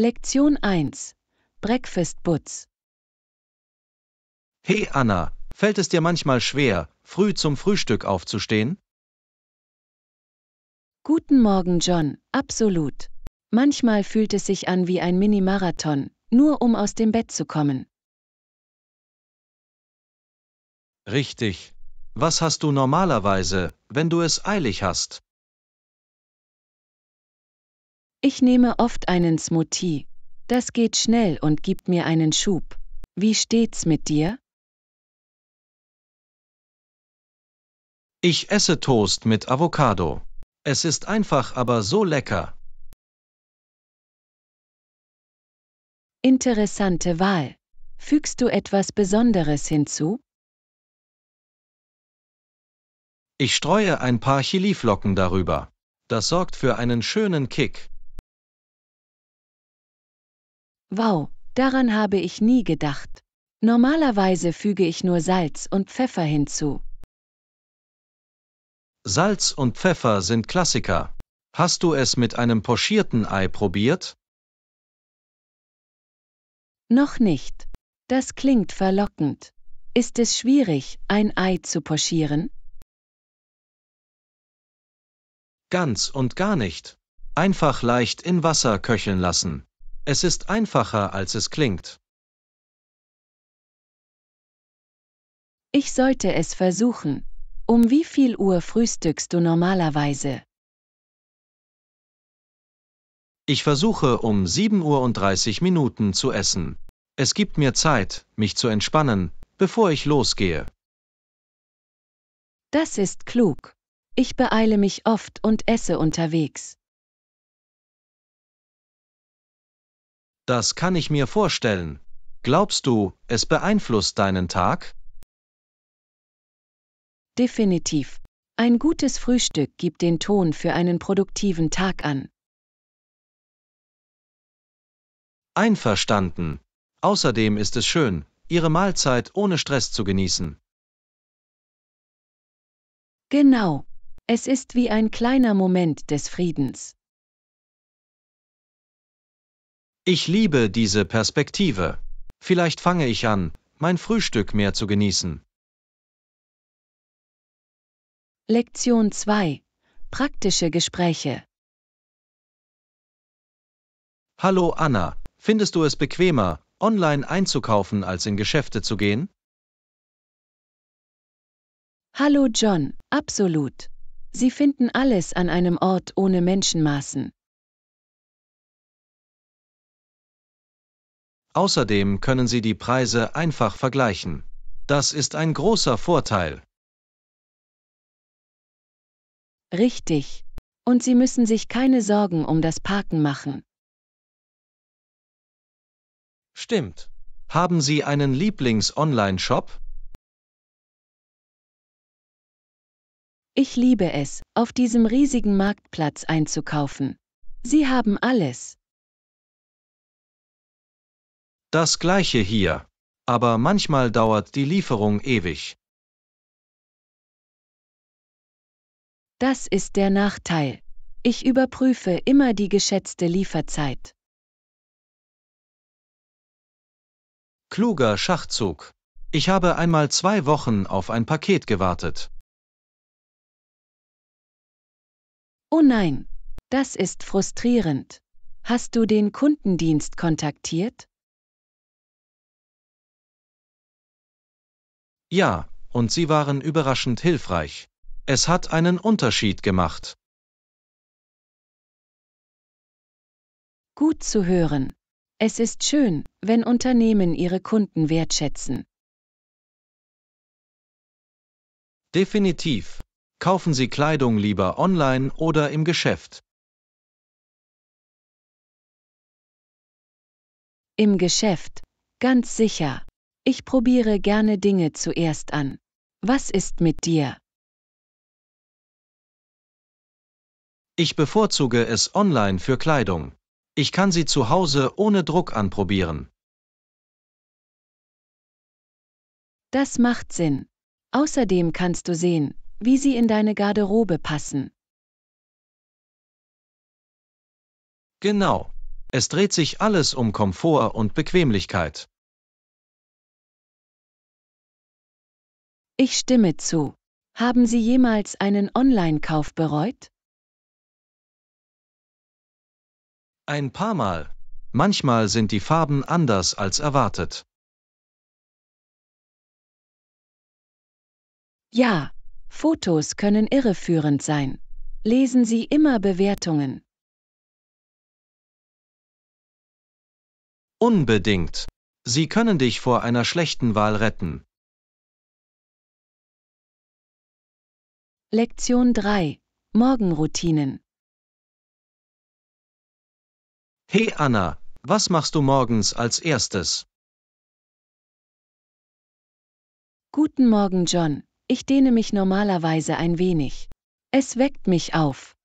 Lektion 1 Breakfast Butz Hey Anna, fällt es dir manchmal schwer, früh zum Frühstück aufzustehen? Guten Morgen, John, absolut. Manchmal fühlt es sich an wie ein Mini-Marathon, nur um aus dem Bett zu kommen. Richtig. Was hast du normalerweise, wenn du es eilig hast? Ich nehme oft einen Smoothie. Das geht schnell und gibt mir einen Schub. Wie steht's mit dir? Ich esse Toast mit Avocado. Es ist einfach, aber so lecker. Interessante Wahl. Fügst du etwas Besonderes hinzu? Ich streue ein paar Chiliflocken darüber. Das sorgt für einen schönen Kick. Wow, daran habe ich nie gedacht. Normalerweise füge ich nur Salz und Pfeffer hinzu. Salz und Pfeffer sind Klassiker. Hast du es mit einem pochierten Ei probiert? Noch nicht. Das klingt verlockend. Ist es schwierig, ein Ei zu pochieren? Ganz und gar nicht. Einfach leicht in Wasser köcheln lassen. Es ist einfacher, als es klingt. Ich sollte es versuchen. Um wie viel Uhr frühstückst du normalerweise? Ich versuche um 7.30 Uhr Minuten zu essen. Es gibt mir Zeit, mich zu entspannen, bevor ich losgehe. Das ist klug. Ich beeile mich oft und esse unterwegs. Das kann ich mir vorstellen. Glaubst du, es beeinflusst deinen Tag? Definitiv. Ein gutes Frühstück gibt den Ton für einen produktiven Tag an. Einverstanden. Außerdem ist es schön, Ihre Mahlzeit ohne Stress zu genießen. Genau. Es ist wie ein kleiner Moment des Friedens. Ich liebe diese Perspektive. Vielleicht fange ich an, mein Frühstück mehr zu genießen. Lektion 2. Praktische Gespräche. Hallo Anna, findest du es bequemer, online einzukaufen, als in Geschäfte zu gehen? Hallo John, absolut. Sie finden alles an einem Ort ohne Menschenmaßen. Außerdem können Sie die Preise einfach vergleichen. Das ist ein großer Vorteil. Richtig. Und Sie müssen sich keine Sorgen um das Parken machen. Stimmt. Haben Sie einen Lieblings-Online-Shop? Ich liebe es, auf diesem riesigen Marktplatz einzukaufen. Sie haben alles. Das gleiche hier. Aber manchmal dauert die Lieferung ewig. Das ist der Nachteil. Ich überprüfe immer die geschätzte Lieferzeit. Kluger Schachzug. Ich habe einmal zwei Wochen auf ein Paket gewartet. Oh nein, das ist frustrierend. Hast du den Kundendienst kontaktiert? Ja, und sie waren überraschend hilfreich. Es hat einen Unterschied gemacht. Gut zu hören. Es ist schön, wenn Unternehmen ihre Kunden wertschätzen. Definitiv. Kaufen Sie Kleidung lieber online oder im Geschäft. Im Geschäft, ganz sicher. Ich probiere gerne Dinge zuerst an. Was ist mit dir? Ich bevorzuge es online für Kleidung. Ich kann sie zu Hause ohne Druck anprobieren. Das macht Sinn. Außerdem kannst du sehen, wie sie in deine Garderobe passen. Genau. Es dreht sich alles um Komfort und Bequemlichkeit. Ich stimme zu. Haben Sie jemals einen Online-Kauf bereut? Ein paar Mal. Manchmal sind die Farben anders als erwartet. Ja, Fotos können irreführend sein. Lesen Sie immer Bewertungen. Unbedingt. Sie können dich vor einer schlechten Wahl retten. Lektion 3 Morgenroutinen Hey Anna, was machst du morgens als erstes? Guten Morgen, John. Ich dehne mich normalerweise ein wenig. Es weckt mich auf.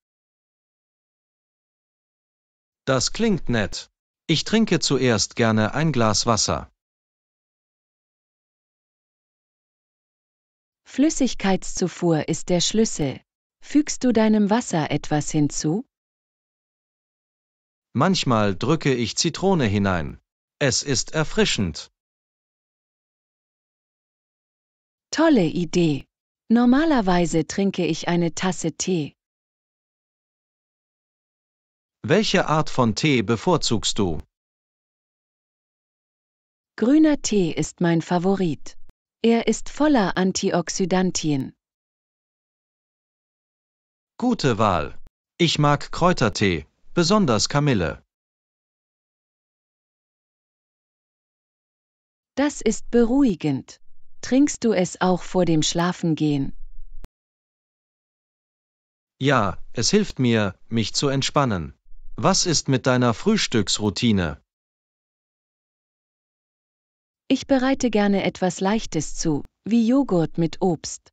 Das klingt nett. Ich trinke zuerst gerne ein Glas Wasser. Flüssigkeitszufuhr ist der Schlüssel. Fügst du deinem Wasser etwas hinzu? Manchmal drücke ich Zitrone hinein. Es ist erfrischend. Tolle Idee. Normalerweise trinke ich eine Tasse Tee. Welche Art von Tee bevorzugst du? Grüner Tee ist mein Favorit. Er ist voller Antioxidantien. Gute Wahl. Ich mag Kräutertee, besonders Kamille. Das ist beruhigend. Trinkst du es auch vor dem Schlafengehen? Ja, es hilft mir, mich zu entspannen. Was ist mit deiner Frühstücksroutine? Ich bereite gerne etwas Leichtes zu, wie Joghurt mit Obst.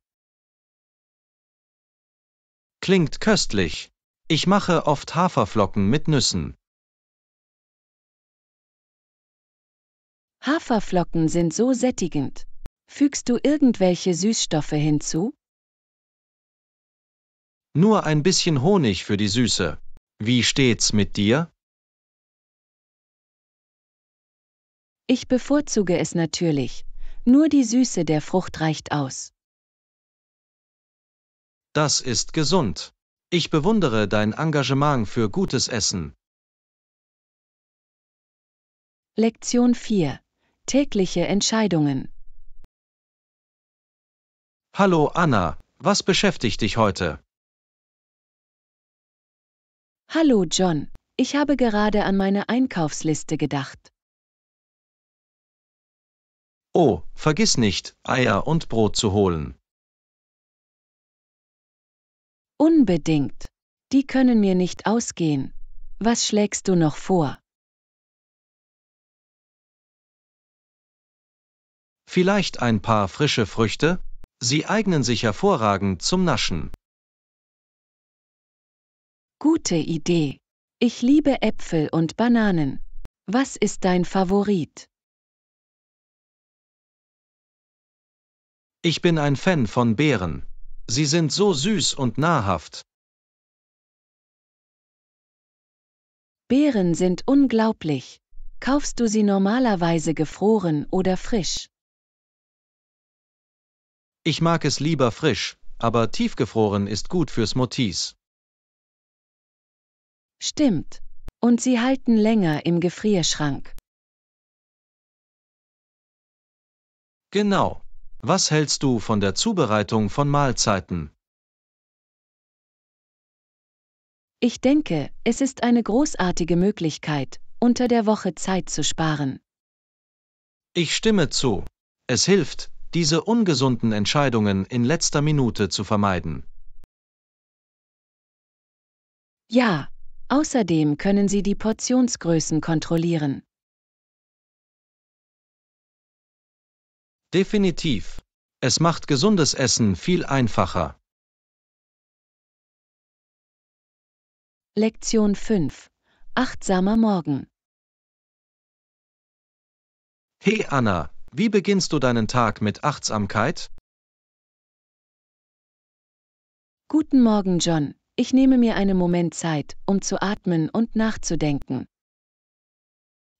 Klingt köstlich. Ich mache oft Haferflocken mit Nüssen. Haferflocken sind so sättigend. Fügst du irgendwelche Süßstoffe hinzu? Nur ein bisschen Honig für die Süße. Wie steht's mit dir? Ich bevorzuge es natürlich. Nur die Süße der Frucht reicht aus. Das ist gesund. Ich bewundere dein Engagement für gutes Essen. Lektion 4. Tägliche Entscheidungen. Hallo Anna, was beschäftigt dich heute? Hallo John, ich habe gerade an meine Einkaufsliste gedacht. Oh, vergiss nicht, Eier und Brot zu holen. Unbedingt. Die können mir nicht ausgehen. Was schlägst du noch vor? Vielleicht ein paar frische Früchte? Sie eignen sich hervorragend zum Naschen. Gute Idee. Ich liebe Äpfel und Bananen. Was ist dein Favorit? Ich bin ein Fan von Beeren. Sie sind so süß und nahrhaft. Beeren sind unglaublich. Kaufst du sie normalerweise gefroren oder frisch? Ich mag es lieber frisch, aber tiefgefroren ist gut fürs Motis. Stimmt. Und sie halten länger im Gefrierschrank. Genau. Was hältst du von der Zubereitung von Mahlzeiten? Ich denke, es ist eine großartige Möglichkeit, unter der Woche Zeit zu sparen. Ich stimme zu. Es hilft, diese ungesunden Entscheidungen in letzter Minute zu vermeiden. Ja, außerdem können Sie die Portionsgrößen kontrollieren. Definitiv. Es macht gesundes Essen viel einfacher. Lektion 5. Achtsamer Morgen. Hey Anna, wie beginnst du deinen Tag mit Achtsamkeit? Guten Morgen, John. Ich nehme mir einen Moment Zeit, um zu atmen und nachzudenken.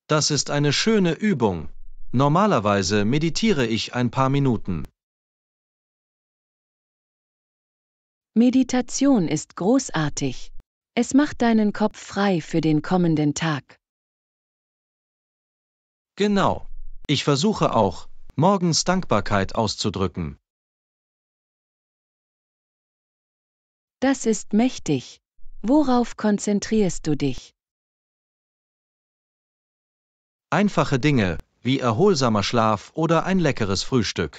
Das ist eine schöne Übung. Normalerweise meditiere ich ein paar Minuten. Meditation ist großartig. Es macht deinen Kopf frei für den kommenden Tag. Genau. Ich versuche auch, morgens Dankbarkeit auszudrücken. Das ist mächtig. Worauf konzentrierst du dich? Einfache Dinge, wie erholsamer Schlaf oder ein leckeres Frühstück.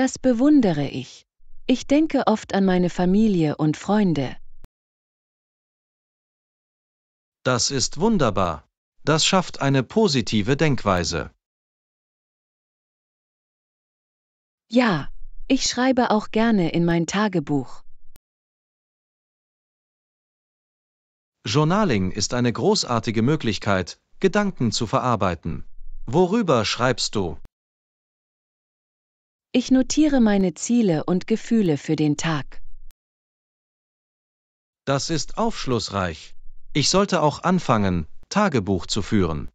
Das bewundere ich. Ich denke oft an meine Familie und Freunde. Das ist wunderbar. Das schafft eine positive Denkweise. Ja, ich schreibe auch gerne in mein Tagebuch. Journaling ist eine großartige Möglichkeit, Gedanken zu verarbeiten. Worüber schreibst du? Ich notiere meine Ziele und Gefühle für den Tag. Das ist aufschlussreich. Ich sollte auch anfangen, Tagebuch zu führen.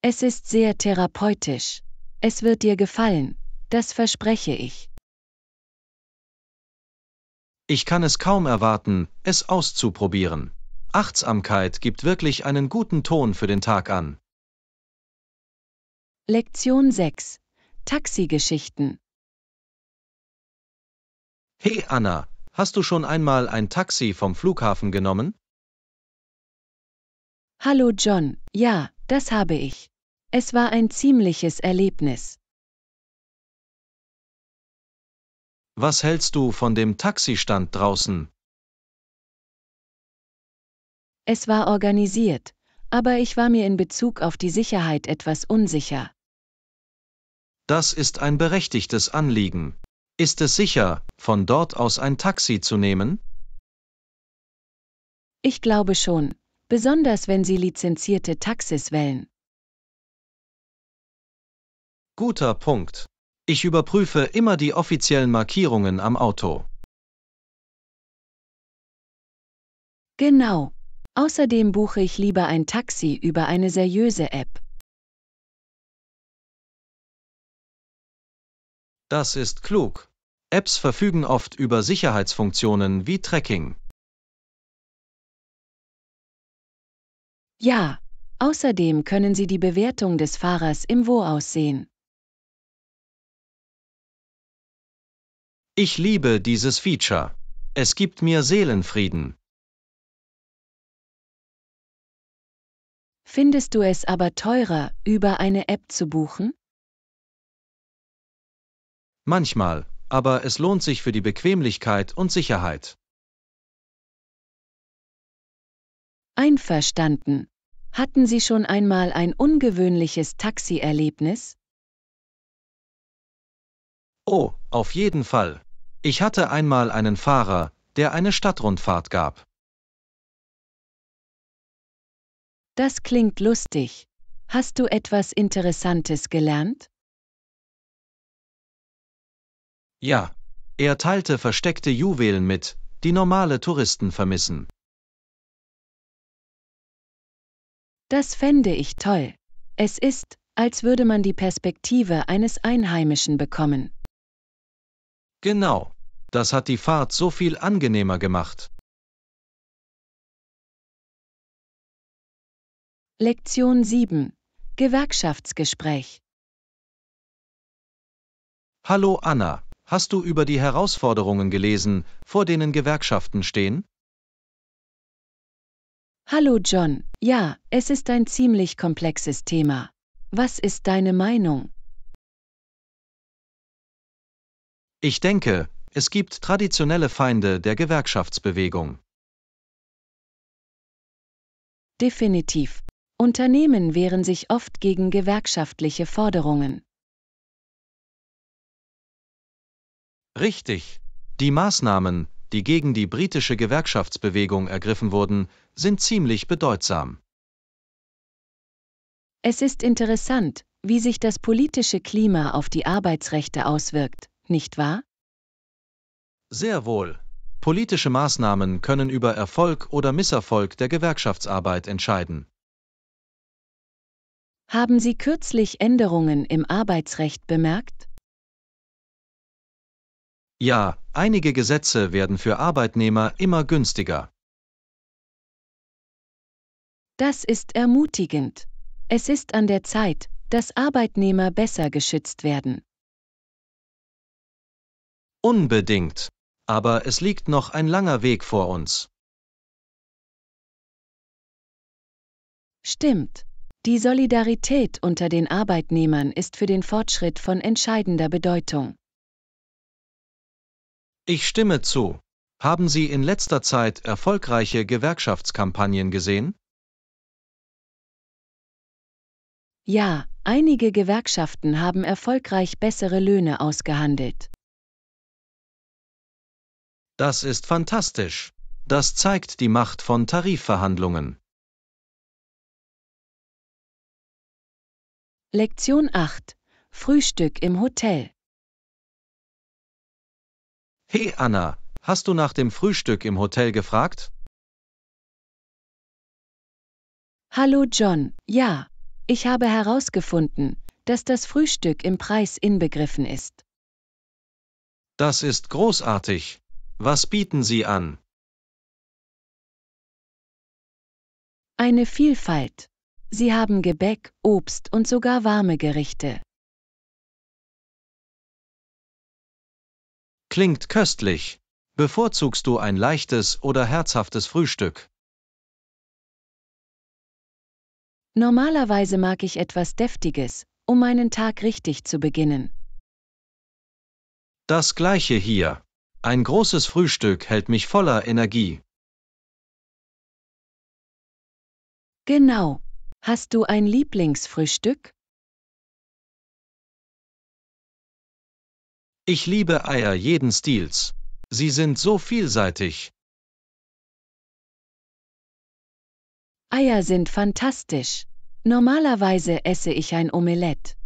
Es ist sehr therapeutisch. Es wird dir gefallen, das verspreche ich. Ich kann es kaum erwarten, es auszuprobieren. Achtsamkeit gibt wirklich einen guten Ton für den Tag an. Lektion 6. Taxigeschichten. Hey Anna, hast du schon einmal ein Taxi vom Flughafen genommen? Hallo John, ja, das habe ich. Es war ein ziemliches Erlebnis. Was hältst du von dem Taxistand draußen? Es war organisiert, aber ich war mir in Bezug auf die Sicherheit etwas unsicher. Das ist ein berechtigtes Anliegen. Ist es sicher, von dort aus ein Taxi zu nehmen? Ich glaube schon, besonders wenn Sie lizenzierte Taxis wählen. Guter Punkt. Ich überprüfe immer die offiziellen Markierungen am Auto. Genau, Außerdem buche ich lieber ein Taxi über eine seriöse App. Das ist klug. Apps verfügen oft über Sicherheitsfunktionen wie Tracking. Ja, außerdem können Sie die Bewertung des Fahrers im Wo aussehen. Ich liebe dieses Feature. Es gibt mir Seelenfrieden. Findest du es aber teurer, über eine App zu buchen? Manchmal, aber es lohnt sich für die Bequemlichkeit und Sicherheit. Einverstanden. Hatten Sie schon einmal ein ungewöhnliches Taxi-Erlebnis? Oh, auf jeden Fall. Ich hatte einmal einen Fahrer, der eine Stadtrundfahrt gab. Das klingt lustig. Hast du etwas Interessantes gelernt? Ja, er teilte versteckte Juwelen mit, die normale Touristen vermissen. Das fände ich toll. Es ist, als würde man die Perspektive eines Einheimischen bekommen. Genau, das hat die Fahrt so viel angenehmer gemacht. Lektion 7 Gewerkschaftsgespräch Hallo Anna, hast du über die Herausforderungen gelesen, vor denen Gewerkschaften stehen? Hallo John, ja, es ist ein ziemlich komplexes Thema. Was ist deine Meinung? Ich denke, es gibt traditionelle Feinde der Gewerkschaftsbewegung. Definitiv. Unternehmen wehren sich oft gegen gewerkschaftliche Forderungen. Richtig. Die Maßnahmen, die gegen die britische Gewerkschaftsbewegung ergriffen wurden, sind ziemlich bedeutsam. Es ist interessant, wie sich das politische Klima auf die Arbeitsrechte auswirkt, nicht wahr? Sehr wohl. Politische Maßnahmen können über Erfolg oder Misserfolg der Gewerkschaftsarbeit entscheiden. Haben Sie kürzlich Änderungen im Arbeitsrecht bemerkt? Ja, einige Gesetze werden für Arbeitnehmer immer günstiger. Das ist ermutigend. Es ist an der Zeit, dass Arbeitnehmer besser geschützt werden. Unbedingt. Aber es liegt noch ein langer Weg vor uns. Stimmt. Die Solidarität unter den Arbeitnehmern ist für den Fortschritt von entscheidender Bedeutung. Ich stimme zu. Haben Sie in letzter Zeit erfolgreiche Gewerkschaftskampagnen gesehen? Ja, einige Gewerkschaften haben erfolgreich bessere Löhne ausgehandelt. Das ist fantastisch. Das zeigt die Macht von Tarifverhandlungen. Lektion 8 Frühstück im Hotel Hey Anna, hast du nach dem Frühstück im Hotel gefragt? Hallo John, ja, ich habe herausgefunden, dass das Frühstück im Preis inbegriffen ist. Das ist großartig. Was bieten Sie an? Eine Vielfalt. Sie haben Gebäck, Obst und sogar warme Gerichte. Klingt köstlich. Bevorzugst du ein leichtes oder herzhaftes Frühstück? Normalerweise mag ich etwas Deftiges, um meinen Tag richtig zu beginnen. Das gleiche hier. Ein großes Frühstück hält mich voller Energie. Genau, Hast du ein Lieblingsfrühstück? Ich liebe Eier jeden Stils. Sie sind so vielseitig. Eier sind fantastisch. Normalerweise esse ich ein Omelett.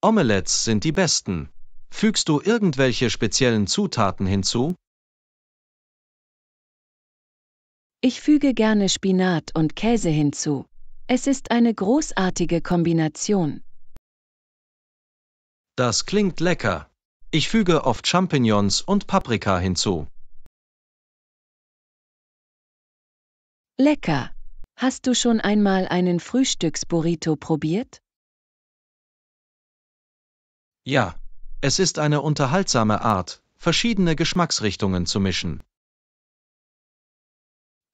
Omelettes sind die besten. Fügst du irgendwelche speziellen Zutaten hinzu? Ich füge gerne Spinat und Käse hinzu. Es ist eine großartige Kombination. Das klingt lecker. Ich füge oft Champignons und Paprika hinzu. Lecker. Hast du schon einmal einen Frühstücksburrito probiert? Ja, es ist eine unterhaltsame Art, verschiedene Geschmacksrichtungen zu mischen.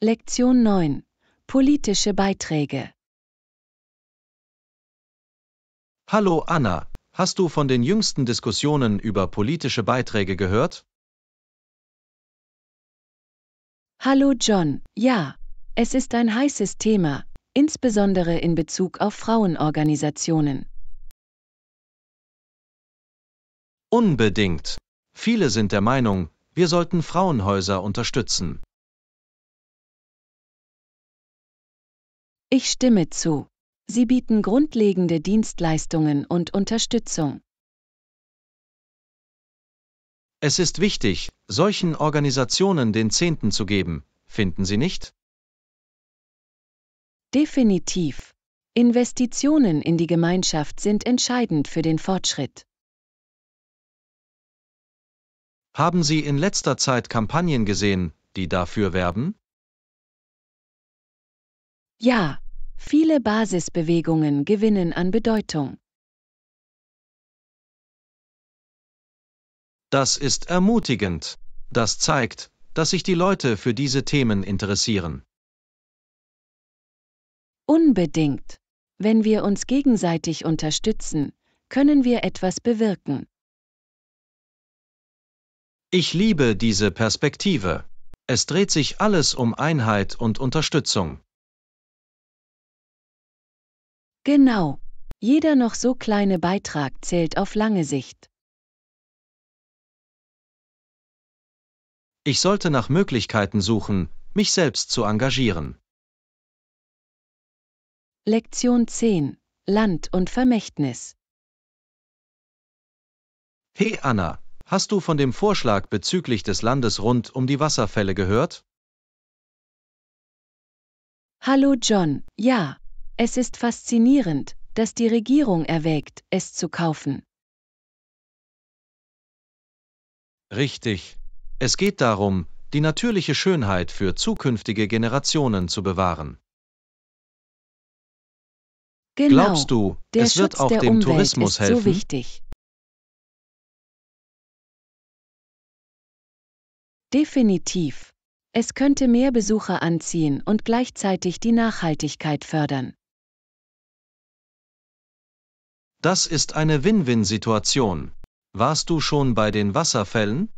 Lektion 9 Politische Beiträge Hallo Anna, hast du von den jüngsten Diskussionen über politische Beiträge gehört? Hallo John, ja, es ist ein heißes Thema, insbesondere in Bezug auf Frauenorganisationen. Unbedingt. Viele sind der Meinung, wir sollten Frauenhäuser unterstützen. Ich stimme zu. Sie bieten grundlegende Dienstleistungen und Unterstützung. Es ist wichtig, solchen Organisationen den Zehnten zu geben, finden Sie nicht? Definitiv. Investitionen in die Gemeinschaft sind entscheidend für den Fortschritt. Haben Sie in letzter Zeit Kampagnen gesehen, die dafür werben? Ja, viele Basisbewegungen gewinnen an Bedeutung. Das ist ermutigend. Das zeigt, dass sich die Leute für diese Themen interessieren. Unbedingt. Wenn wir uns gegenseitig unterstützen, können wir etwas bewirken. Ich liebe diese Perspektive. Es dreht sich alles um Einheit und Unterstützung. Genau. Jeder noch so kleine Beitrag zählt auf lange Sicht. Ich sollte nach Möglichkeiten suchen, mich selbst zu engagieren. Lektion 10 Land und Vermächtnis Hey Anna, hast du von dem Vorschlag bezüglich des Landes rund um die Wasserfälle gehört? Hallo John, ja, es ist faszinierend, dass die Regierung erwägt, es zu kaufen. Richtig. Es geht darum, die natürliche Schönheit für zukünftige Generationen zu bewahren. Genau. Glaubst du, der es Schutz wird auch dem Umwelt Tourismus ist helfen? So wichtig. Definitiv. Es könnte mehr Besucher anziehen und gleichzeitig die Nachhaltigkeit fördern. Das ist eine Win-Win-Situation. Warst du schon bei den Wasserfällen?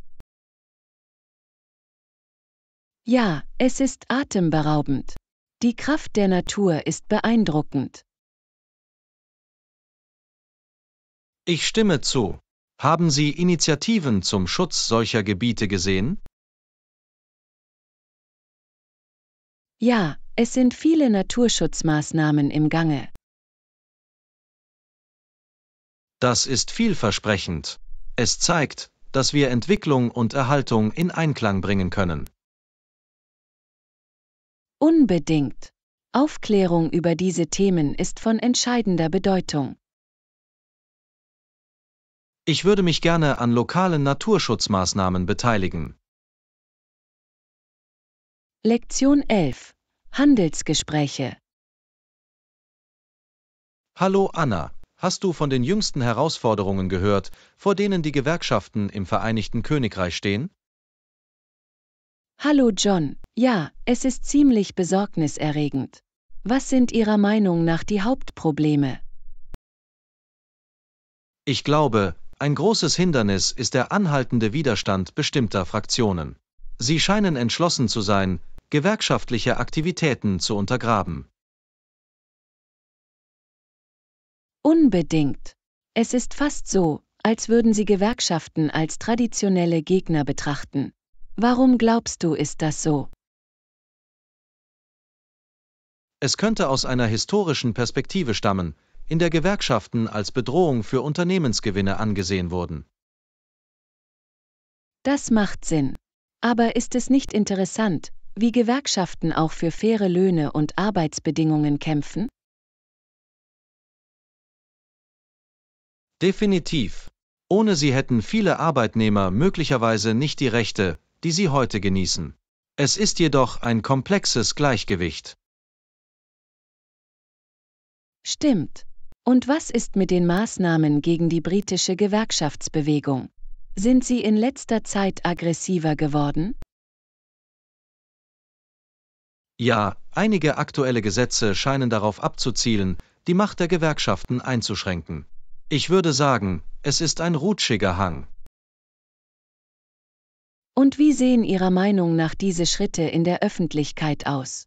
Ja, es ist atemberaubend. Die Kraft der Natur ist beeindruckend. Ich stimme zu. Haben Sie Initiativen zum Schutz solcher Gebiete gesehen? Ja, es sind viele Naturschutzmaßnahmen im Gange. Das ist vielversprechend. Es zeigt, dass wir Entwicklung und Erhaltung in Einklang bringen können. Unbedingt. Aufklärung über diese Themen ist von entscheidender Bedeutung. Ich würde mich gerne an lokalen Naturschutzmaßnahmen beteiligen. Lektion 11. Handelsgespräche. Hallo Anna, Hast du von den jüngsten Herausforderungen gehört, vor denen die Gewerkschaften im Vereinigten Königreich stehen? Hallo John, ja, es ist ziemlich besorgniserregend. Was sind Ihrer Meinung nach die Hauptprobleme? Ich glaube, ein großes Hindernis ist der anhaltende Widerstand bestimmter Fraktionen. Sie scheinen entschlossen zu sein, gewerkschaftliche Aktivitäten zu untergraben. Unbedingt. Es ist fast so, als würden sie Gewerkschaften als traditionelle Gegner betrachten. Warum glaubst du, ist das so? Es könnte aus einer historischen Perspektive stammen, in der Gewerkschaften als Bedrohung für Unternehmensgewinne angesehen wurden. Das macht Sinn. Aber ist es nicht interessant, wie Gewerkschaften auch für faire Löhne und Arbeitsbedingungen kämpfen? Definitiv. Ohne sie hätten viele Arbeitnehmer möglicherweise nicht die Rechte, die sie heute genießen. Es ist jedoch ein komplexes Gleichgewicht. Stimmt. Und was ist mit den Maßnahmen gegen die britische Gewerkschaftsbewegung? Sind sie in letzter Zeit aggressiver geworden? Ja, einige aktuelle Gesetze scheinen darauf abzuzielen, die Macht der Gewerkschaften einzuschränken. Ich würde sagen, es ist ein rutschiger Hang. Und wie sehen Ihrer Meinung nach diese Schritte in der Öffentlichkeit aus?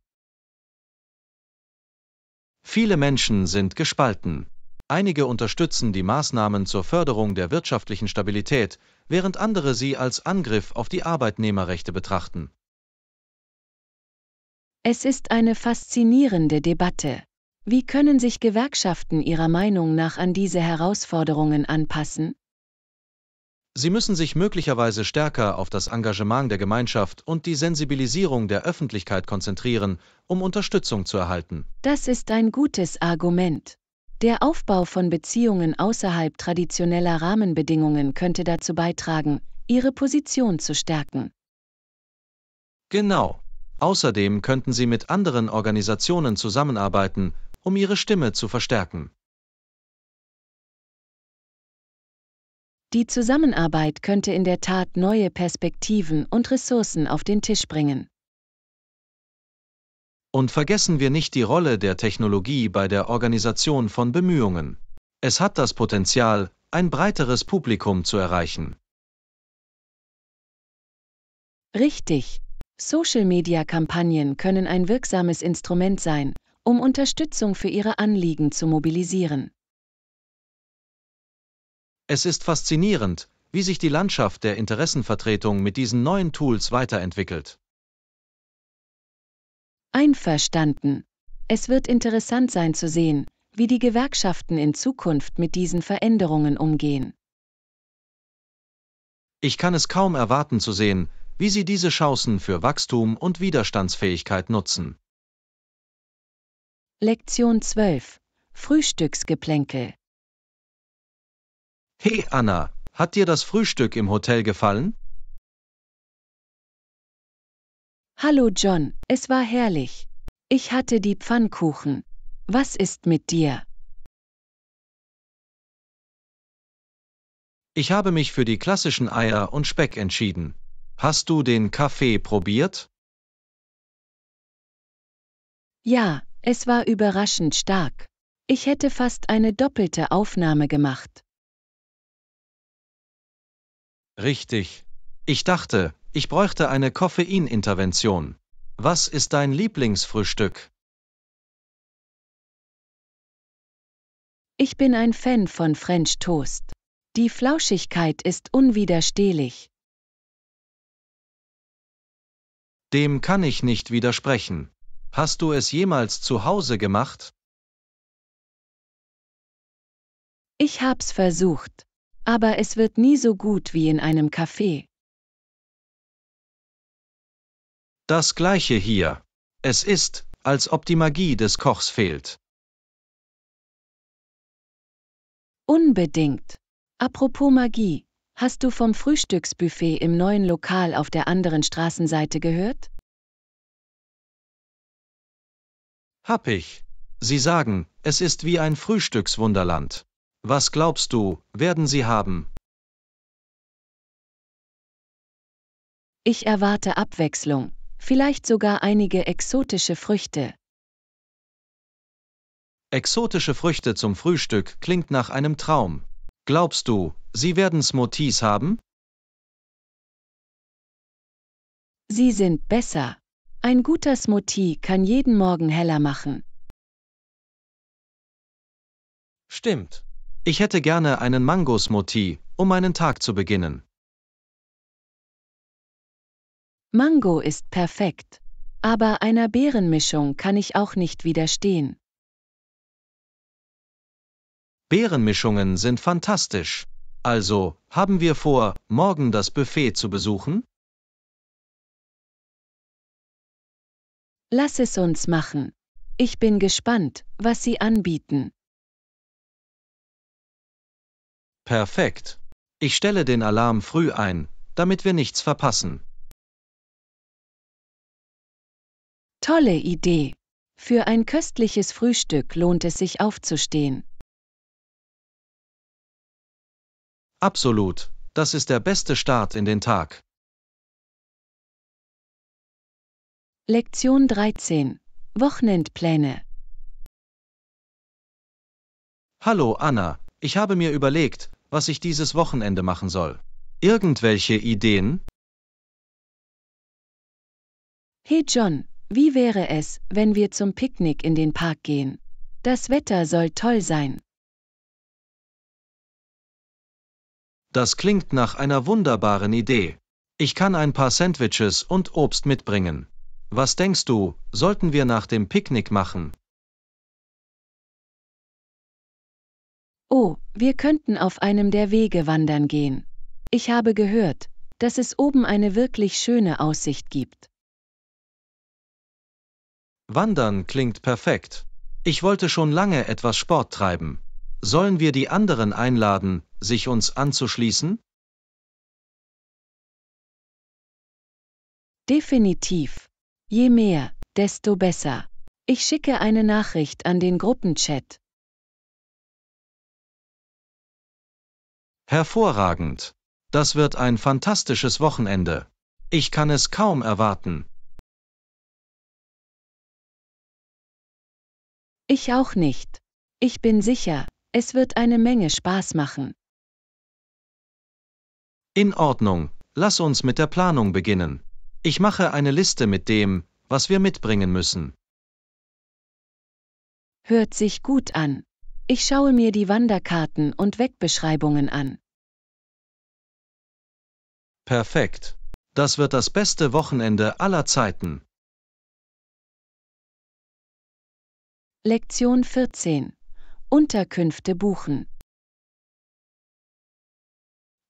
Viele Menschen sind gespalten. Einige unterstützen die Maßnahmen zur Förderung der wirtschaftlichen Stabilität, während andere sie als Angriff auf die Arbeitnehmerrechte betrachten. Es ist eine faszinierende Debatte. Wie können sich Gewerkschaften Ihrer Meinung nach an diese Herausforderungen anpassen? Sie müssen sich möglicherweise stärker auf das Engagement der Gemeinschaft und die Sensibilisierung der Öffentlichkeit konzentrieren, um Unterstützung zu erhalten. Das ist ein gutes Argument. Der Aufbau von Beziehungen außerhalb traditioneller Rahmenbedingungen könnte dazu beitragen, Ihre Position zu stärken. Genau. Außerdem könnten Sie mit anderen Organisationen zusammenarbeiten, um ihre Stimme zu verstärken. Die Zusammenarbeit könnte in der Tat neue Perspektiven und Ressourcen auf den Tisch bringen. Und vergessen wir nicht die Rolle der Technologie bei der Organisation von Bemühungen. Es hat das Potenzial, ein breiteres Publikum zu erreichen. Richtig. Social-Media-Kampagnen können ein wirksames Instrument sein, um Unterstützung für ihre Anliegen zu mobilisieren. Es ist faszinierend, wie sich die Landschaft der Interessenvertretung mit diesen neuen Tools weiterentwickelt. Einverstanden. Es wird interessant sein zu sehen, wie die Gewerkschaften in Zukunft mit diesen Veränderungen umgehen. Ich kann es kaum erwarten zu sehen, wie sie diese Chancen für Wachstum und Widerstandsfähigkeit nutzen. Lektion 12 Frühstücksgeplänkel Hey Anna, hat dir das Frühstück im Hotel gefallen? Hallo John, es war herrlich. Ich hatte die Pfannkuchen. Was ist mit dir? Ich habe mich für die klassischen Eier und Speck entschieden. Hast du den Kaffee probiert? Ja, es war überraschend stark. Ich hätte fast eine doppelte Aufnahme gemacht. Richtig. Ich dachte, ich bräuchte eine Koffeinintervention. Was ist dein Lieblingsfrühstück? Ich bin ein Fan von French Toast. Die Flauschigkeit ist unwiderstehlich. Dem kann ich nicht widersprechen. Hast du es jemals zu Hause gemacht? Ich hab's versucht, aber es wird nie so gut wie in einem Café. Das gleiche hier. Es ist, als ob die Magie des Kochs fehlt. Unbedingt. Apropos Magie, hast du vom Frühstücksbuffet im neuen Lokal auf der anderen Straßenseite gehört? Hab ich. Sie sagen, es ist wie ein Frühstückswunderland. Was glaubst du, werden sie haben? Ich erwarte Abwechslung, vielleicht sogar einige exotische Früchte. Exotische Früchte zum Frühstück klingt nach einem Traum. Glaubst du, sie werden Smoothies haben? Sie sind besser. Ein guter Smoothie kann jeden Morgen heller machen. Stimmt. Ich hätte gerne einen Mango-Smoothie, um meinen Tag zu beginnen. Mango ist perfekt, aber einer Beerenmischung kann ich auch nicht widerstehen. Beerenmischungen sind fantastisch. Also, haben wir vor, morgen das Buffet zu besuchen? Lass es uns machen. Ich bin gespannt, was Sie anbieten. Perfekt. Ich stelle den Alarm früh ein, damit wir nichts verpassen. Tolle Idee. Für ein köstliches Frühstück lohnt es sich aufzustehen. Absolut, das ist der beste Start in den Tag. Lektion 13 Wochenendpläne Hallo Anna, ich habe mir überlegt, was ich dieses Wochenende machen soll. Irgendwelche Ideen? Hey John, wie wäre es, wenn wir zum Picknick in den Park gehen? Das Wetter soll toll sein. Das klingt nach einer wunderbaren Idee. Ich kann ein paar Sandwiches und Obst mitbringen. Was denkst du, sollten wir nach dem Picknick machen? Oh, wir könnten auf einem der Wege wandern gehen. Ich habe gehört, dass es oben eine wirklich schöne Aussicht gibt. Wandern klingt perfekt. Ich wollte schon lange etwas Sport treiben. Sollen wir die anderen einladen, sich uns anzuschließen? Definitiv. Je mehr, desto besser. Ich schicke eine Nachricht an den Gruppenchat. Hervorragend. Das wird ein fantastisches Wochenende. Ich kann es kaum erwarten. Ich auch nicht. Ich bin sicher, es wird eine Menge Spaß machen. In Ordnung, lass uns mit der Planung beginnen. Ich mache eine Liste mit dem, was wir mitbringen müssen. Hört sich gut an. Ich schaue mir die Wanderkarten und Wegbeschreibungen an. Perfekt. Das wird das beste Wochenende aller Zeiten. Lektion 14. Unterkünfte buchen.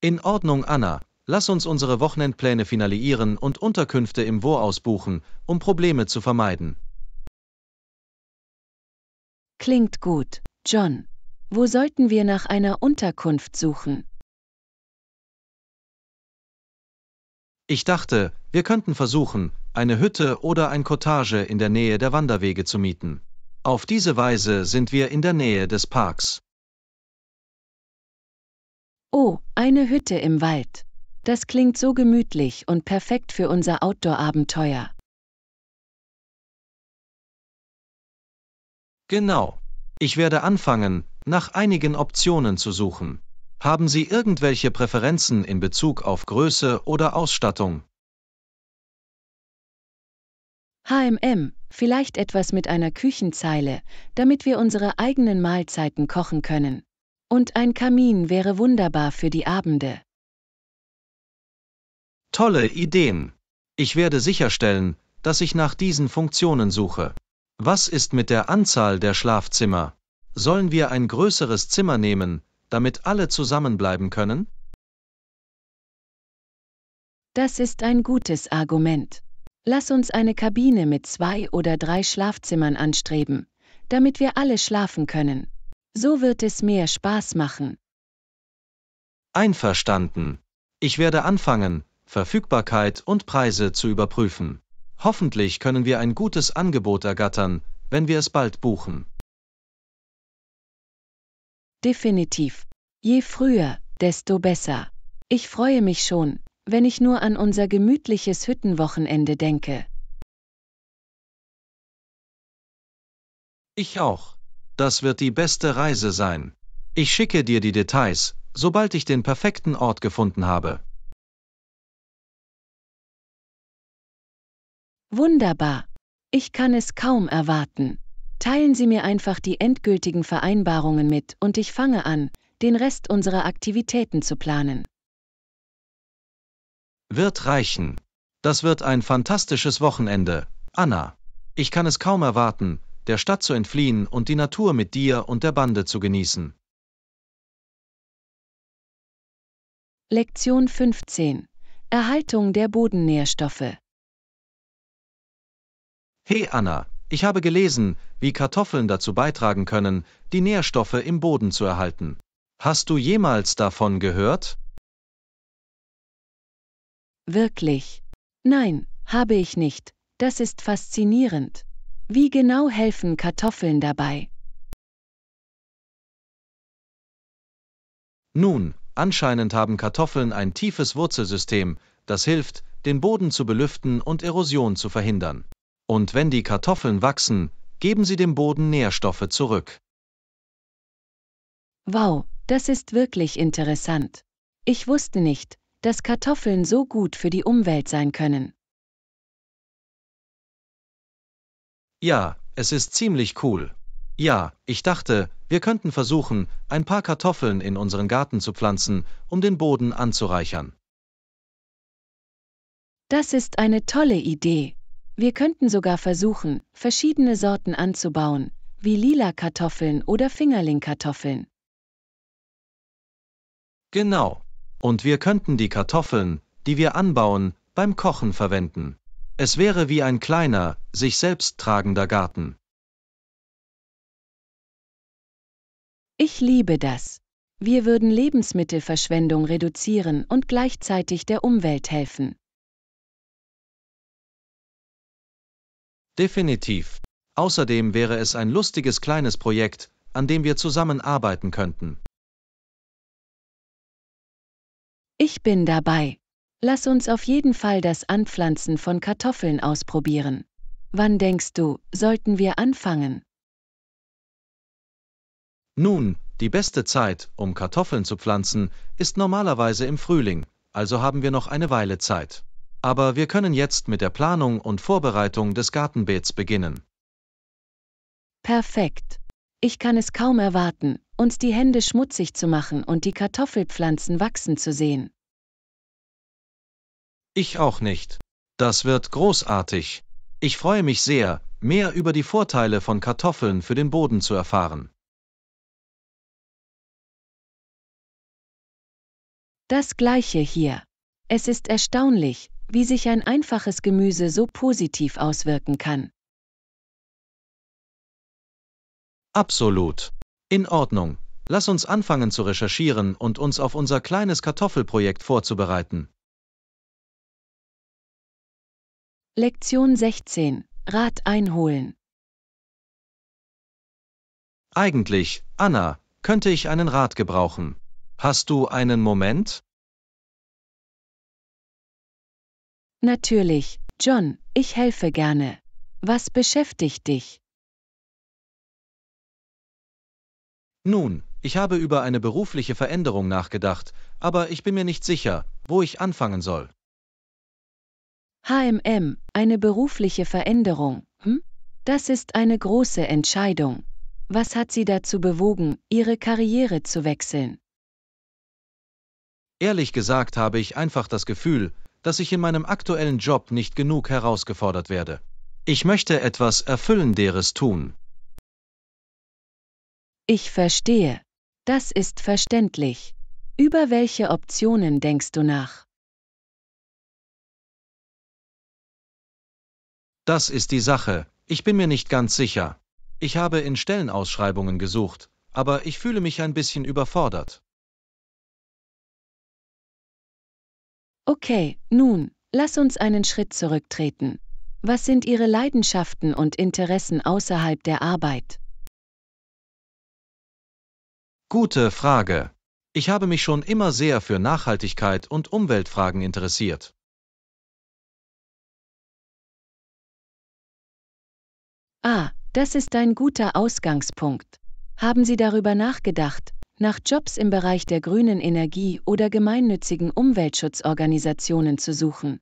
In Ordnung, Anna. Lass uns unsere Wochenendpläne finalisieren und Unterkünfte im Wo ausbuchen, um Probleme zu vermeiden. Klingt gut, John. Wo sollten wir nach einer Unterkunft suchen? Ich dachte, wir könnten versuchen, eine Hütte oder ein Cottage in der Nähe der Wanderwege zu mieten. Auf diese Weise sind wir in der Nähe des Parks. Oh, eine Hütte im Wald. Das klingt so gemütlich und perfekt für unser Outdoor-Abenteuer. Genau. Ich werde anfangen, nach einigen Optionen zu suchen. Haben Sie irgendwelche Präferenzen in Bezug auf Größe oder Ausstattung? HMM, vielleicht etwas mit einer Küchenzeile, damit wir unsere eigenen Mahlzeiten kochen können. Und ein Kamin wäre wunderbar für die Abende. Tolle Ideen. Ich werde sicherstellen, dass ich nach diesen Funktionen suche. Was ist mit der Anzahl der Schlafzimmer? Sollen wir ein größeres Zimmer nehmen, damit alle zusammenbleiben können? Das ist ein gutes Argument. Lass uns eine Kabine mit zwei oder drei Schlafzimmern anstreben, damit wir alle schlafen können. So wird es mehr Spaß machen. Einverstanden. Ich werde anfangen, Verfügbarkeit und Preise zu überprüfen. Hoffentlich können wir ein gutes Angebot ergattern, wenn wir es bald buchen. Definitiv. Je früher, desto besser. Ich freue mich schon, wenn ich nur an unser gemütliches Hüttenwochenende denke. Ich auch. Das wird die beste Reise sein. Ich schicke dir die Details, sobald ich den perfekten Ort gefunden habe. Wunderbar. Ich kann es kaum erwarten. Teilen Sie mir einfach die endgültigen Vereinbarungen mit und ich fange an, den Rest unserer Aktivitäten zu planen. Wird reichen. Das wird ein fantastisches Wochenende, Anna. Ich kann es kaum erwarten, der Stadt zu entfliehen und die Natur mit dir und der Bande zu genießen. Lektion 15. Erhaltung der Bodennährstoffe. Hey Anna, ich habe gelesen, wie Kartoffeln dazu beitragen können, die Nährstoffe im Boden zu erhalten. Hast du jemals davon gehört? Wirklich? Nein, habe ich nicht. Das ist faszinierend. Wie genau helfen Kartoffeln dabei? Nun, anscheinend haben Kartoffeln ein tiefes Wurzelsystem, das hilft, den Boden zu belüften und Erosion zu verhindern. Und wenn die Kartoffeln wachsen, geben sie dem Boden Nährstoffe zurück. Wow, das ist wirklich interessant. Ich wusste nicht, dass Kartoffeln so gut für die Umwelt sein können. Ja, es ist ziemlich cool. Ja, ich dachte, wir könnten versuchen, ein paar Kartoffeln in unseren Garten zu pflanzen, um den Boden anzureichern. Das ist eine tolle Idee. Wir könnten sogar versuchen, verschiedene Sorten anzubauen, wie lila Kartoffeln oder Fingerling-Kartoffeln. Genau. Und wir könnten die Kartoffeln, die wir anbauen, beim Kochen verwenden. Es wäre wie ein kleiner, sich selbst tragender Garten. Ich liebe das. Wir würden Lebensmittelverschwendung reduzieren und gleichzeitig der Umwelt helfen. Definitiv. Außerdem wäre es ein lustiges kleines Projekt, an dem wir zusammenarbeiten könnten. Ich bin dabei. Lass uns auf jeden Fall das Anpflanzen von Kartoffeln ausprobieren. Wann denkst du, sollten wir anfangen? Nun, die beste Zeit, um Kartoffeln zu pflanzen, ist normalerweise im Frühling, also haben wir noch eine Weile Zeit aber wir können jetzt mit der Planung und Vorbereitung des Gartenbeets beginnen. Perfekt. Ich kann es kaum erwarten, uns die Hände schmutzig zu machen und die Kartoffelpflanzen wachsen zu sehen. Ich auch nicht. Das wird großartig. Ich freue mich sehr, mehr über die Vorteile von Kartoffeln für den Boden zu erfahren. Das gleiche hier. Es ist erstaunlich, wie sich ein einfaches Gemüse so positiv auswirken kann. Absolut. In Ordnung. Lass uns anfangen zu recherchieren und uns auf unser kleines Kartoffelprojekt vorzubereiten. Lektion 16. Rat einholen. Eigentlich, Anna, könnte ich einen Rat gebrauchen. Hast du einen Moment? Natürlich, John, ich helfe gerne. Was beschäftigt dich? Nun, ich habe über eine berufliche Veränderung nachgedacht, aber ich bin mir nicht sicher, wo ich anfangen soll. HMM, eine berufliche Veränderung, hm? Das ist eine große Entscheidung. Was hat Sie dazu bewogen, Ihre Karriere zu wechseln? Ehrlich gesagt habe ich einfach das Gefühl, dass ich in meinem aktuellen Job nicht genug herausgefordert werde. Ich möchte etwas Erfüllenderes tun. Ich verstehe. Das ist verständlich. Über welche Optionen denkst du nach? Das ist die Sache. Ich bin mir nicht ganz sicher. Ich habe in Stellenausschreibungen gesucht, aber ich fühle mich ein bisschen überfordert. Okay, nun, lass uns einen Schritt zurücktreten. Was sind Ihre Leidenschaften und Interessen außerhalb der Arbeit? Gute Frage. Ich habe mich schon immer sehr für Nachhaltigkeit und Umweltfragen interessiert. Ah, das ist ein guter Ausgangspunkt. Haben Sie darüber nachgedacht, nach Jobs im Bereich der grünen Energie oder gemeinnützigen Umweltschutzorganisationen zu suchen.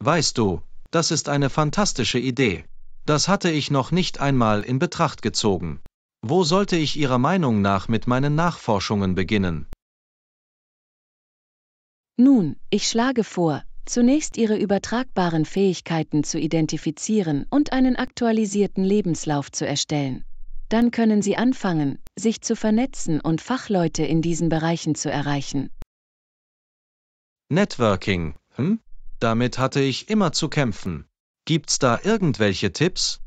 Weißt du, das ist eine fantastische Idee. Das hatte ich noch nicht einmal in Betracht gezogen. Wo sollte ich Ihrer Meinung nach mit meinen Nachforschungen beginnen? Nun, ich schlage vor, zunächst Ihre übertragbaren Fähigkeiten zu identifizieren und einen aktualisierten Lebenslauf zu erstellen dann können sie anfangen, sich zu vernetzen und Fachleute in diesen Bereichen zu erreichen. Networking, hm? Damit hatte ich immer zu kämpfen. Gibt's da irgendwelche Tipps?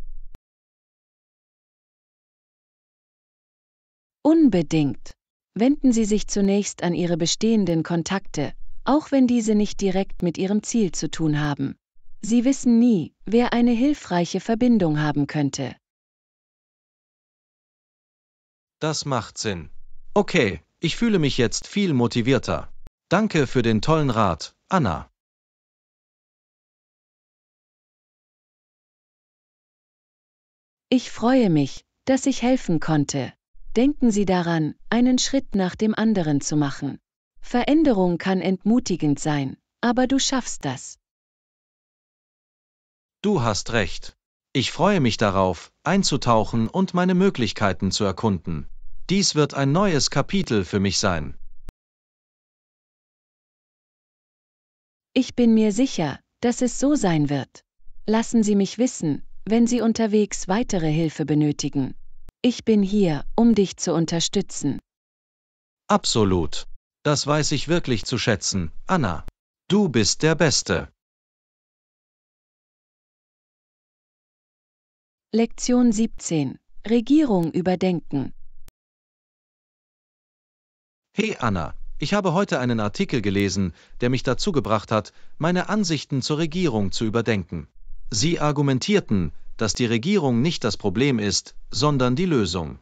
Unbedingt. Wenden Sie sich zunächst an Ihre bestehenden Kontakte, auch wenn diese nicht direkt mit Ihrem Ziel zu tun haben. Sie wissen nie, wer eine hilfreiche Verbindung haben könnte. Das macht Sinn. Okay, ich fühle mich jetzt viel motivierter. Danke für den tollen Rat, Anna. Ich freue mich, dass ich helfen konnte. Denken Sie daran, einen Schritt nach dem anderen zu machen. Veränderung kann entmutigend sein, aber du schaffst das. Du hast recht. Ich freue mich darauf, einzutauchen und meine Möglichkeiten zu erkunden. Dies wird ein neues Kapitel für mich sein. Ich bin mir sicher, dass es so sein wird. Lassen Sie mich wissen, wenn Sie unterwegs weitere Hilfe benötigen. Ich bin hier, um dich zu unterstützen. Absolut. Das weiß ich wirklich zu schätzen, Anna. Du bist der Beste. Lektion 17. Regierung überdenken. Hey Anna, ich habe heute einen Artikel gelesen, der mich dazu gebracht hat, meine Ansichten zur Regierung zu überdenken. Sie argumentierten, dass die Regierung nicht das Problem ist, sondern die Lösung.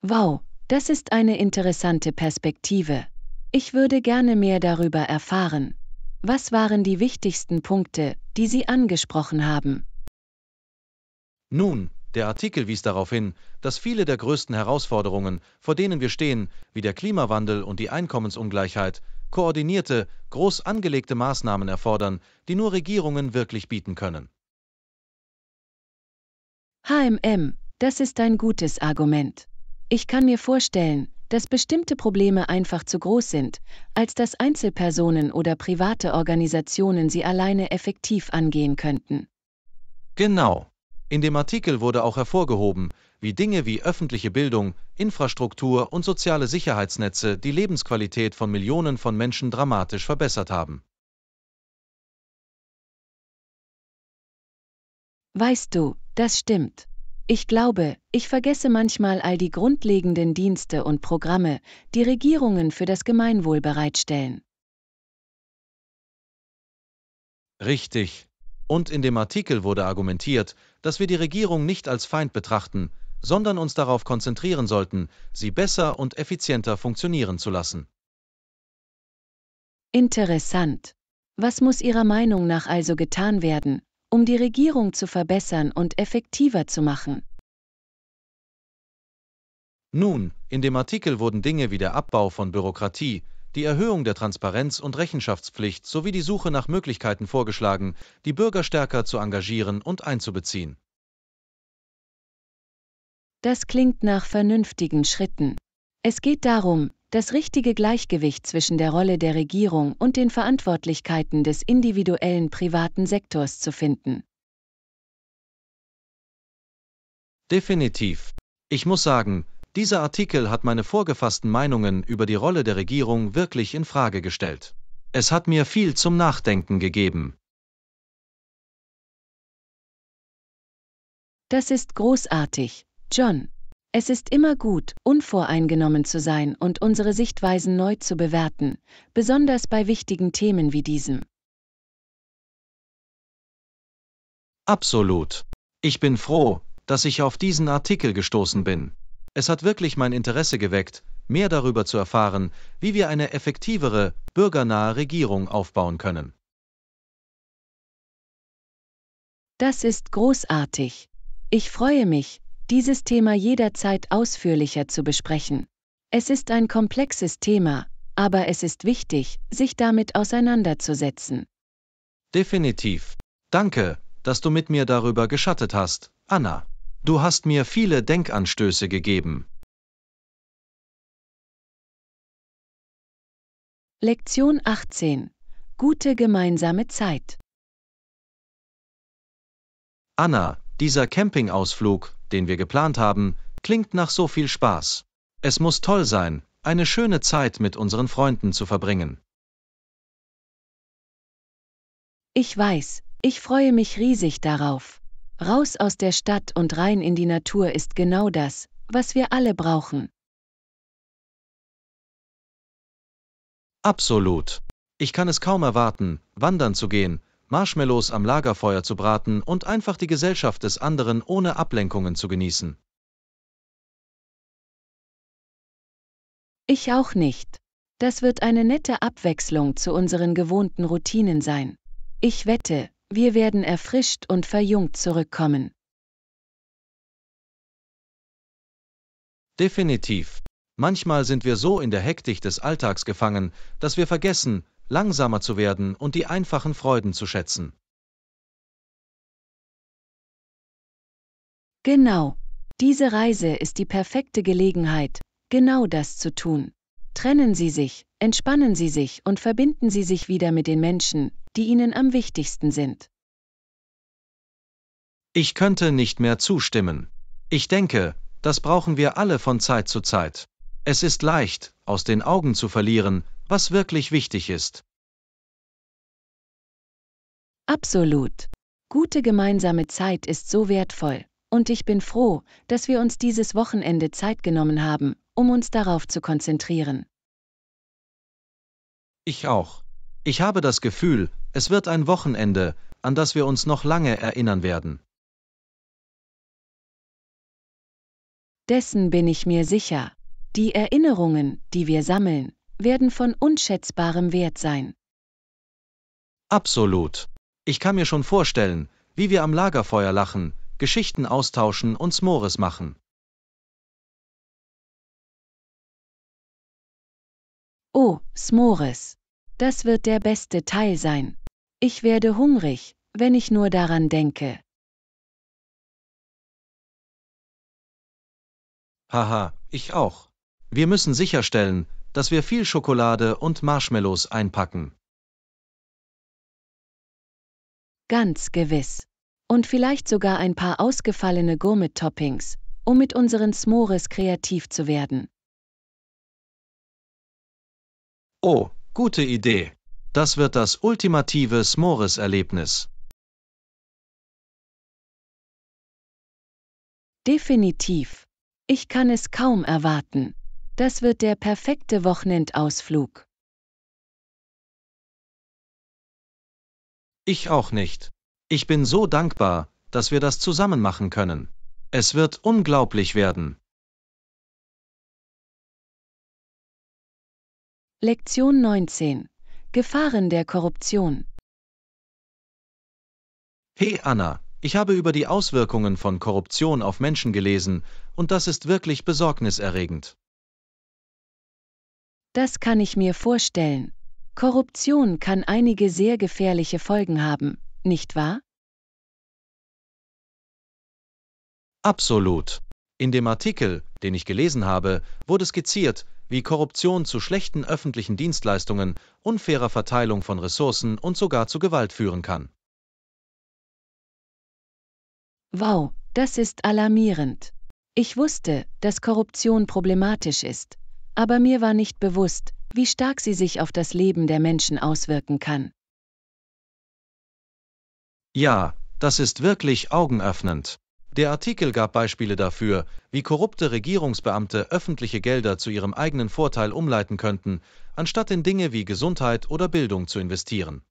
Wow, das ist eine interessante Perspektive. Ich würde gerne mehr darüber erfahren. Was waren die wichtigsten Punkte, die Sie angesprochen haben? Nun, der Artikel wies darauf hin, dass viele der größten Herausforderungen, vor denen wir stehen, wie der Klimawandel und die Einkommensungleichheit, koordinierte, groß angelegte Maßnahmen erfordern, die nur Regierungen wirklich bieten können. HMM, das ist ein gutes Argument. Ich kann mir vorstellen, dass bestimmte Probleme einfach zu groß sind, als dass Einzelpersonen oder private Organisationen sie alleine effektiv angehen könnten. Genau. In dem Artikel wurde auch hervorgehoben, wie Dinge wie öffentliche Bildung, Infrastruktur und soziale Sicherheitsnetze die Lebensqualität von Millionen von Menschen dramatisch verbessert haben. Weißt du, das stimmt. Ich glaube, ich vergesse manchmal all die grundlegenden Dienste und Programme, die Regierungen für das Gemeinwohl bereitstellen. Richtig, und in dem Artikel wurde argumentiert, dass wir die Regierung nicht als Feind betrachten, sondern uns darauf konzentrieren sollten, sie besser und effizienter funktionieren zu lassen. Interessant. Was muss Ihrer Meinung nach also getan werden, um die Regierung zu verbessern und effektiver zu machen? Nun, in dem Artikel wurden Dinge wie der Abbau von Bürokratie, die Erhöhung der Transparenz und Rechenschaftspflicht sowie die Suche nach Möglichkeiten vorgeschlagen, die Bürger stärker zu engagieren und einzubeziehen. Das klingt nach vernünftigen Schritten. Es geht darum, das richtige Gleichgewicht zwischen der Rolle der Regierung und den Verantwortlichkeiten des individuellen privaten Sektors zu finden. Definitiv. Ich muss sagen, dieser Artikel hat meine vorgefassten Meinungen über die Rolle der Regierung wirklich in Frage gestellt. Es hat mir viel zum Nachdenken gegeben. Das ist großartig, John. Es ist immer gut, unvoreingenommen zu sein und unsere Sichtweisen neu zu bewerten, besonders bei wichtigen Themen wie diesem. Absolut. Ich bin froh, dass ich auf diesen Artikel gestoßen bin. Es hat wirklich mein Interesse geweckt, mehr darüber zu erfahren, wie wir eine effektivere, bürgernahe Regierung aufbauen können. Das ist großartig. Ich freue mich, dieses Thema jederzeit ausführlicher zu besprechen. Es ist ein komplexes Thema, aber es ist wichtig, sich damit auseinanderzusetzen. Definitiv. Danke, dass du mit mir darüber geschattet hast, Anna. Du hast mir viele Denkanstöße gegeben. Lektion 18. Gute gemeinsame Zeit. Anna, dieser Campingausflug, den wir geplant haben, klingt nach so viel Spaß. Es muss toll sein, eine schöne Zeit mit unseren Freunden zu verbringen. Ich weiß, ich freue mich riesig darauf. Raus aus der Stadt und rein in die Natur ist genau das, was wir alle brauchen. Absolut. Ich kann es kaum erwarten, wandern zu gehen, Marshmallows am Lagerfeuer zu braten und einfach die Gesellschaft des anderen ohne Ablenkungen zu genießen. Ich auch nicht. Das wird eine nette Abwechslung zu unseren gewohnten Routinen sein. Ich wette, wir werden erfrischt und verjüngt zurückkommen. Definitiv. Manchmal sind wir so in der Hektik des Alltags gefangen, dass wir vergessen, langsamer zu werden und die einfachen Freuden zu schätzen. Genau. Diese Reise ist die perfekte Gelegenheit, genau das zu tun. Trennen Sie sich, entspannen Sie sich und verbinden Sie sich wieder mit den Menschen, die Ihnen am wichtigsten sind. Ich könnte nicht mehr zustimmen. Ich denke, das brauchen wir alle von Zeit zu Zeit. Es ist leicht, aus den Augen zu verlieren, was wirklich wichtig ist. Absolut. Gute gemeinsame Zeit ist so wertvoll, und ich bin froh, dass wir uns dieses Wochenende Zeit genommen haben, um uns darauf zu konzentrieren. Ich auch. Ich habe das Gefühl, es wird ein Wochenende, an das wir uns noch lange erinnern werden. Dessen bin ich mir sicher. Die Erinnerungen, die wir sammeln, werden von unschätzbarem Wert sein. Absolut. Ich kann mir schon vorstellen, wie wir am Lagerfeuer lachen, Geschichten austauschen und Smores machen. Oh, Smores. Das wird der beste Teil sein. Ich werde hungrig, wenn ich nur daran denke. Haha, ich auch. Wir müssen sicherstellen, dass wir viel Schokolade und Marshmallows einpacken. Ganz gewiss. Und vielleicht sogar ein paar ausgefallene Gourmet-Toppings, um mit unseren S'mores kreativ zu werden. Oh, Gute Idee. Das wird das ultimative S'mores-Erlebnis. Definitiv. Ich kann es kaum erwarten. Das wird der perfekte Wochenendausflug. Ich auch nicht. Ich bin so dankbar, dass wir das zusammen machen können. Es wird unglaublich werden. Lektion 19 Gefahren der Korruption Hey Anna, ich habe über die Auswirkungen von Korruption auf Menschen gelesen, und das ist wirklich besorgniserregend. Das kann ich mir vorstellen. Korruption kann einige sehr gefährliche Folgen haben, nicht wahr? Absolut. In dem Artikel, den ich gelesen habe, wurde skizziert, wie Korruption zu schlechten öffentlichen Dienstleistungen, unfairer Verteilung von Ressourcen und sogar zu Gewalt führen kann. Wow, das ist alarmierend. Ich wusste, dass Korruption problematisch ist, aber mir war nicht bewusst, wie stark sie sich auf das Leben der Menschen auswirken kann. Ja, das ist wirklich augenöffnend. Der Artikel gab Beispiele dafür, wie korrupte Regierungsbeamte öffentliche Gelder zu ihrem eigenen Vorteil umleiten könnten, anstatt in Dinge wie Gesundheit oder Bildung zu investieren.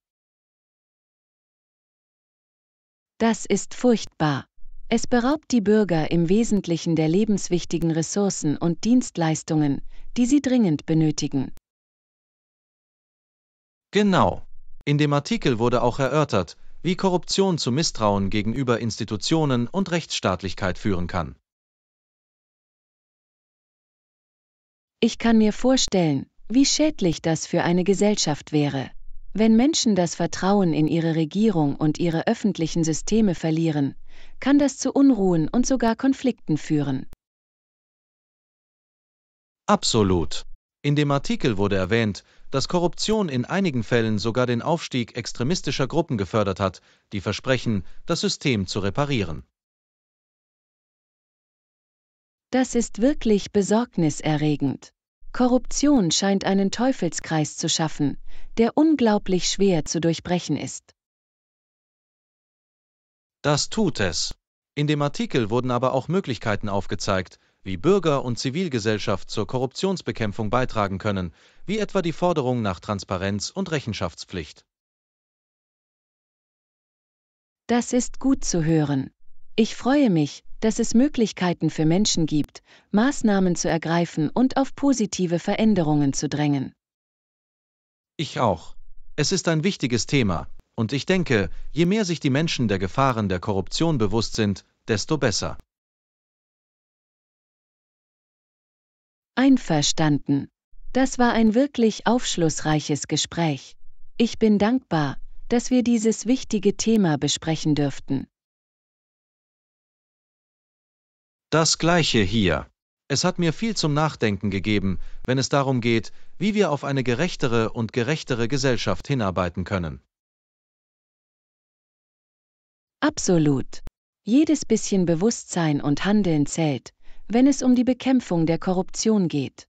Das ist furchtbar. Es beraubt die Bürger im Wesentlichen der lebenswichtigen Ressourcen und Dienstleistungen, die sie dringend benötigen. Genau. In dem Artikel wurde auch erörtert, wie Korruption zu Misstrauen gegenüber Institutionen und Rechtsstaatlichkeit führen kann. Ich kann mir vorstellen, wie schädlich das für eine Gesellschaft wäre. Wenn Menschen das Vertrauen in ihre Regierung und ihre öffentlichen Systeme verlieren, kann das zu Unruhen und sogar Konflikten führen. Absolut. In dem Artikel wurde erwähnt, dass Korruption in einigen Fällen sogar den Aufstieg extremistischer Gruppen gefördert hat, die versprechen, das System zu reparieren. Das ist wirklich besorgniserregend. Korruption scheint einen Teufelskreis zu schaffen, der unglaublich schwer zu durchbrechen ist. Das tut es. In dem Artikel wurden aber auch Möglichkeiten aufgezeigt, wie Bürger und Zivilgesellschaft zur Korruptionsbekämpfung beitragen können, wie etwa die Forderung nach Transparenz und Rechenschaftspflicht. Das ist gut zu hören. Ich freue mich, dass es Möglichkeiten für Menschen gibt, Maßnahmen zu ergreifen und auf positive Veränderungen zu drängen. Ich auch. Es ist ein wichtiges Thema, und ich denke, je mehr sich die Menschen der Gefahren der Korruption bewusst sind, desto besser. Einverstanden. Das war ein wirklich aufschlussreiches Gespräch. Ich bin dankbar, dass wir dieses wichtige Thema besprechen dürften. Das gleiche hier. Es hat mir viel zum Nachdenken gegeben, wenn es darum geht, wie wir auf eine gerechtere und gerechtere Gesellschaft hinarbeiten können. Absolut. Jedes bisschen Bewusstsein und Handeln zählt, wenn es um die Bekämpfung der Korruption geht.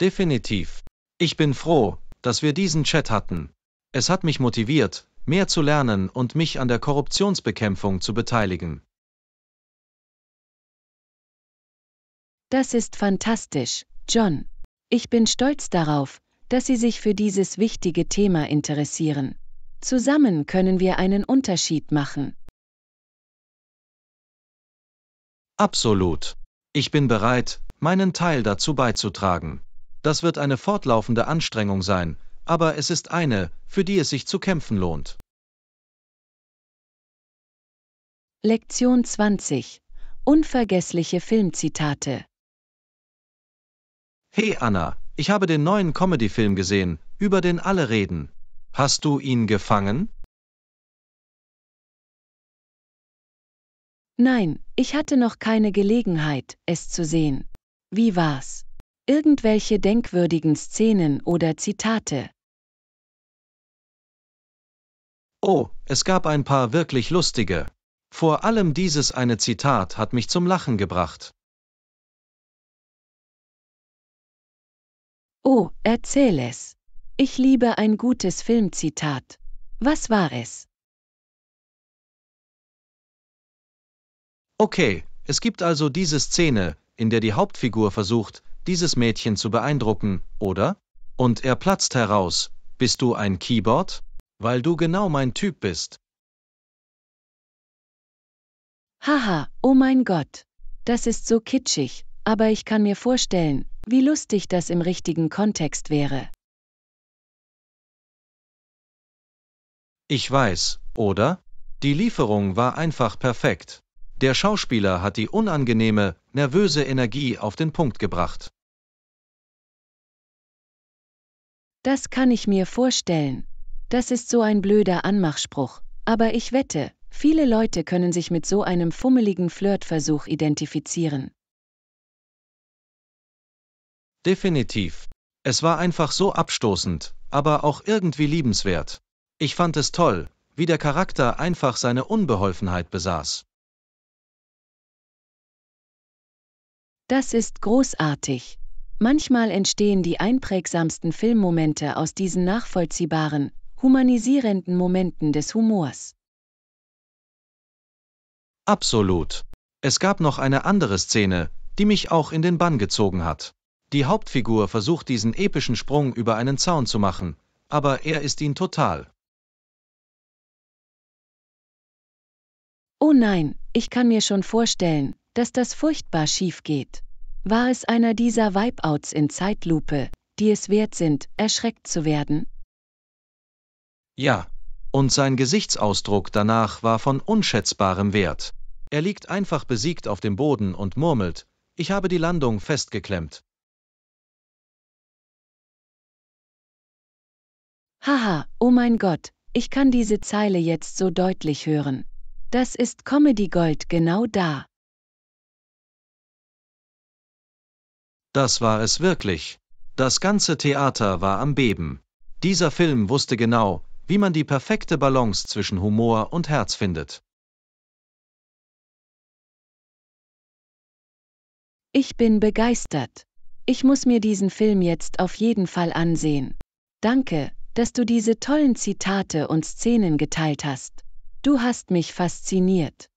Definitiv. Ich bin froh, dass wir diesen Chat hatten. Es hat mich motiviert, mehr zu lernen und mich an der Korruptionsbekämpfung zu beteiligen. Das ist fantastisch, John. Ich bin stolz darauf, dass Sie sich für dieses wichtige Thema interessieren. Zusammen können wir einen Unterschied machen. Absolut. Ich bin bereit, meinen Teil dazu beizutragen. Das wird eine fortlaufende Anstrengung sein, aber es ist eine, für die es sich zu kämpfen lohnt. Lektion 20. Unvergessliche Filmzitate. Hey Anna, ich habe den neuen Comedy-Film gesehen, über den alle reden. Hast du ihn gefangen? Nein, ich hatte noch keine Gelegenheit, es zu sehen. Wie war's? Irgendwelche denkwürdigen Szenen oder Zitate? Oh, es gab ein paar wirklich lustige. Vor allem dieses eine Zitat hat mich zum Lachen gebracht. Oh, erzähl es. Ich liebe ein gutes Filmzitat. Was war es? Okay, es gibt also diese Szene, in der die Hauptfigur versucht, dieses Mädchen zu beeindrucken, oder? Und er platzt heraus, bist du ein Keyboard? Weil du genau mein Typ bist. Haha, oh mein Gott. Das ist so kitschig, aber ich kann mir vorstellen, wie lustig das im richtigen Kontext wäre. Ich weiß, oder? Die Lieferung war einfach perfekt. Der Schauspieler hat die unangenehme, nervöse Energie auf den Punkt gebracht. Das kann ich mir vorstellen. Das ist so ein blöder Anmachspruch. Aber ich wette, viele Leute können sich mit so einem fummeligen Flirtversuch identifizieren. Definitiv. Es war einfach so abstoßend, aber auch irgendwie liebenswert. Ich fand es toll, wie der Charakter einfach seine Unbeholfenheit besaß. Das ist großartig. Manchmal entstehen die einprägsamsten Filmmomente aus diesen nachvollziehbaren, humanisierenden Momenten des Humors. Absolut. Es gab noch eine andere Szene, die mich auch in den Bann gezogen hat. Die Hauptfigur versucht diesen epischen Sprung über einen Zaun zu machen, aber er ist ihn total. Oh nein, ich kann mir schon vorstellen, dass das furchtbar schief geht. War es einer dieser Wipeouts in Zeitlupe, die es wert sind, erschreckt zu werden? Ja, und sein Gesichtsausdruck danach war von unschätzbarem Wert. Er liegt einfach besiegt auf dem Boden und murmelt, ich habe die Landung festgeklemmt. Haha, oh mein Gott, ich kann diese Zeile jetzt so deutlich hören. Das ist Comedy Gold genau da. Das war es wirklich. Das ganze Theater war am Beben. Dieser Film wusste genau, wie man die perfekte Balance zwischen Humor und Herz findet. Ich bin begeistert. Ich muss mir diesen Film jetzt auf jeden Fall ansehen. Danke, dass du diese tollen Zitate und Szenen geteilt hast. Du hast mich fasziniert.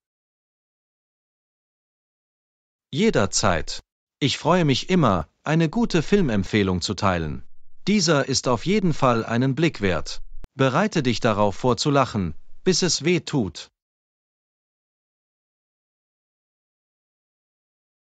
Jederzeit. Ich freue mich immer, eine gute Filmempfehlung zu teilen. Dieser ist auf jeden Fall einen Blick wert. Bereite dich darauf vor zu lachen, bis es weh tut.